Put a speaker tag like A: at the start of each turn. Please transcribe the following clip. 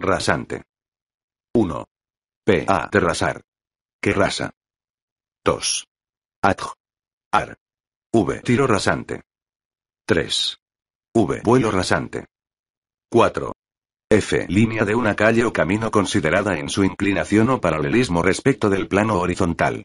A: Rasante. 1. P. de Terrasar. Que rasa. 2. A. Ar. V. Tiro rasante. 3. V. Vuelo rasante. 4. F. Línea
B: de una calle o camino considerada en su inclinación o paralelismo respecto del plano horizontal.